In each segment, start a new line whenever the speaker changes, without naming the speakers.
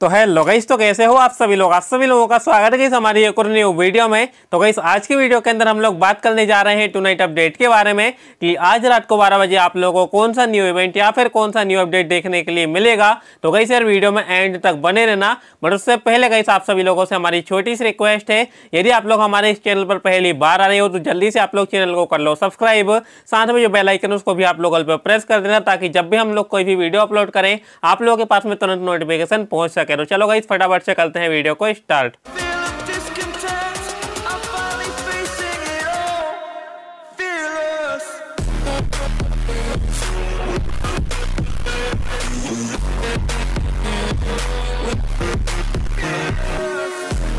तो है लोगाइस तो कैसे हो आप सभी लोग आप सभी लोगों का स्वागत है इस हमारी एक और न्यू वीडियो में तो गई आज की वीडियो के अंदर हम लोग बात करने जा रहे हैं टू नाइट अपडेट के बारे में कि आज रात को 12 बजे आप लोगों को कौन सा न्यू इवेंट या फिर कौन सा न्यू अपडेट देखने के लिए मिलेगा तो गई यार वीडियो में एंड तक बने रहना बट उससे पहले गई आप सभी लोगों से हमारी छोटी सी रिक्वेस्ट है यदि आप लोग हमारे इस चैनल पर पहली बार आ रहे हो तो जल्दी से आप लोग चैनल को कर लो सब्सक्राइब साथ में जो बेलाइकन उसको भी आप लोग प्रेस कर देना ताकि जब भी हम लोग कोई भी वीडियो अपलोड करें आप लोगों के पास में तुरंत नोटिफिकेशन पहुंच सके कह रहा हूँ चलो गाइस फटाफट से करते हैं वीडियो को स्टार्ट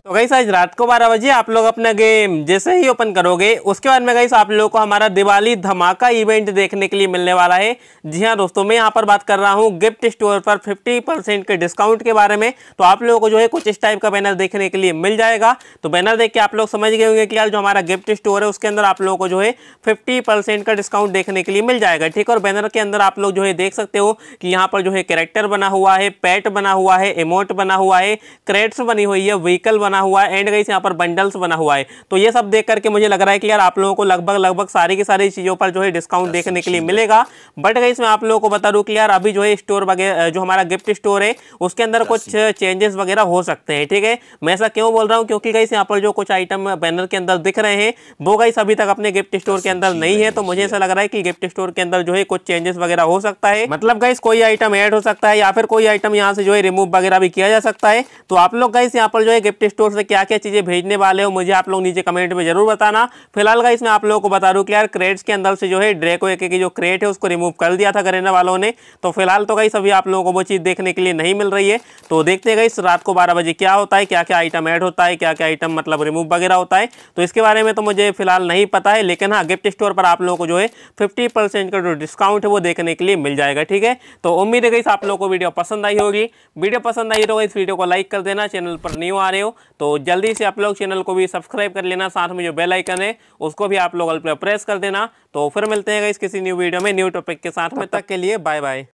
तो गई आज रात को बारह बजे आप लोग अपना गेम जैसे ही ओपन करोगे उसके बाद में गई आप लोगों को हमारा दिवाली धमाका इवेंट देखने के लिए मिलने वाला है जी हाँ दोस्तों मैं यहाँ पर बात कर रहा हूँ गिफ्ट स्टोर पर 50 परसेंट के डिस्काउंट के बारे में तो आप लोगों को जो है कुछ इस टाइप का बैनर देखने के लिए मिल जाएगा तो बैनर देख के आप लोग समझ गए होंगे कि यार जो हमारा गिफ्ट स्टोर है उसके अंदर आप लोगों को जो है फिफ्टी का डिस्काउंट देखने के लिए मिल जाएगा ठीक और बैनर के अंदर आप लोग जो है देख सकते हो कि यहाँ पर जो है कैरेक्टर बना हुआ है पैट बना हुआ है इमोट बना हुआ है क्रेट्स बनी हुई है व्हीकल बना बना हुआ है एंड गई यहाँ पर बंडल्स बना हुआ है तो ये सब देख करके मुझे लग रहा है कि यार आप लोगों को लगभग लगभग सारी की सारी चीज़ों पर जो है डिस्काउंट देखने के लिए मिलेगा बट गई मैं आप लोगों को बता दूँ कि यार अभी जो है स्टोर वगैरह जो हमारा गिफ्ट स्टोर है उसके अंदर कुछ चेंजेस वगैरह हो सकते हैं ठीक है मैं ऐसा क्यों बोल रहा हूँ क्योंकि गई यहाँ पर जो कुछ आइटम बैनर के अंदर दिख रहे हैं वो गई अभी तक अपने गिफ्ट स्टोर के अंदर नहीं है तो मुझे ऐसा लग रहा है कि गिफ्ट स्टोर के अंदर जो है कुछ चेंजेस वगैरह हो सकता है मतलब गाइस कोई आइटम ऐड हो सकता है या फिर कोई आइटम यहाँ से जो है रिमूव वगैरह भी किया जा सकता है तो आप लोग गाइस यहाँ पर जो है गिफ्ट स्टोर ओर से क्या क्या चीज़ें भेजने वाले हो मुझे आप लोग नीचे कमेंट में जरूर बताना फिलहाल का इसमें आप लोगों को बता दूँ कि यार क्रेड्स के अंदर से जो है ड्रेको एक की जो क्रेट है उसको रिमूव कर दिया था करेना वालों ने तो फिलहाल तो गई सभी आप लोगों को वो चीज़ देखने के लिए नहीं मिल रही है तो देखते गई रात को बारह बजे क्या होता है क्या क्या आइटम ऐड होता है क्या क्या आइटम मतलब रिमूव वगैरह होता है तो इसके बारे में तो मुझे फिलहाल नहीं पता है लेकिन हाँ गिफ्ट स्टोर पर आप लोगों को जो है फिफ्टी परसेंट का जो डिस्काउंट है वो देखने के लिए मिल जाएगा ठीक है तो उम्मीद है गई आप लोगों को वीडियो पसंद आई होगी वीडियो पसंद आई तो इस वीडियो को लाइक कर देना चैनल पर न्यू आ रहे हो तो जल्दी से आप लोग चैनल को भी सब्सक्राइब कर लेना साथ में जो बेल आइकन है उसको भी आप लोग अल्प प्रेस कर देना तो फिर मिलते हैं इस किसी न्यू वीडियो में न्यू टॉपिक के साथ में तक के लिए बाय बाय